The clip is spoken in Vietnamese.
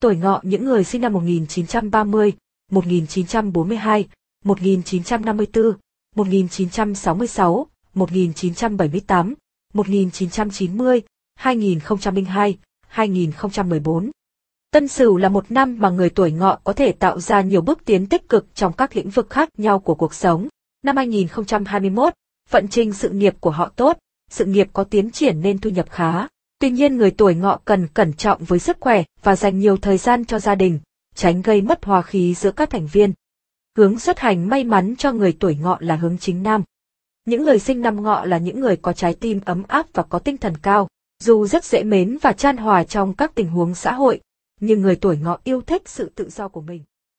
Tuổi ngọ những người sinh năm 1930, 1942, 1954, 1966, 1978, 1990, 2002, 2014. Tân Sửu là một năm mà người tuổi ngọ có thể tạo ra nhiều bước tiến tích cực trong các lĩnh vực khác nhau của cuộc sống. Năm 2021, vận trình sự nghiệp của họ tốt, sự nghiệp có tiến triển nên thu nhập khá. Tuy nhiên người tuổi ngọ cần cẩn trọng với sức khỏe và dành nhiều thời gian cho gia đình, tránh gây mất hòa khí giữa các thành viên. Hướng xuất hành may mắn cho người tuổi ngọ là hướng chính nam. Những người sinh năm ngọ là những người có trái tim ấm áp và có tinh thần cao, dù rất dễ mến và chan hòa trong các tình huống xã hội, nhưng người tuổi ngọ yêu thích sự tự do của mình.